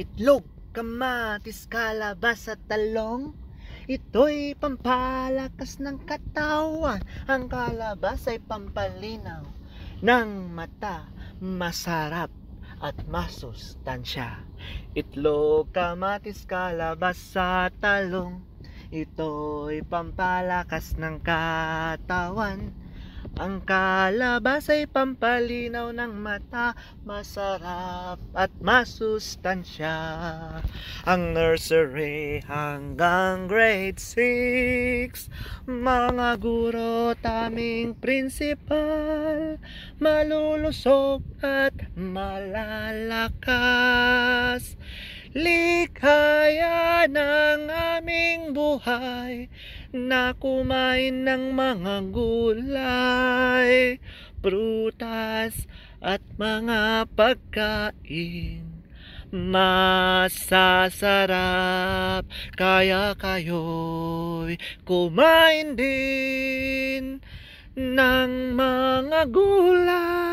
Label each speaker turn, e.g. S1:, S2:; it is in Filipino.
S1: itlog, kamatis, kalabas at talong. Ito'y pampalakas ng katawan. Ang kalabas ay pampalinaw ng mata. Masarap at masustansya. Itlog, kamatis, kalabas sa talong. Ito'y pampalakas ng katawan. Ang kalabas ay pampalinaw ng mata, masarap at masustansya. Ang nursery hanggang grade 6, mga guro taming principal, malulusog at malalakas. Likaya ng aming buhay na kumain ng mga gulay, prutas at mga pagkain. Masasarap kaya kayo kumain din ng mga gulay.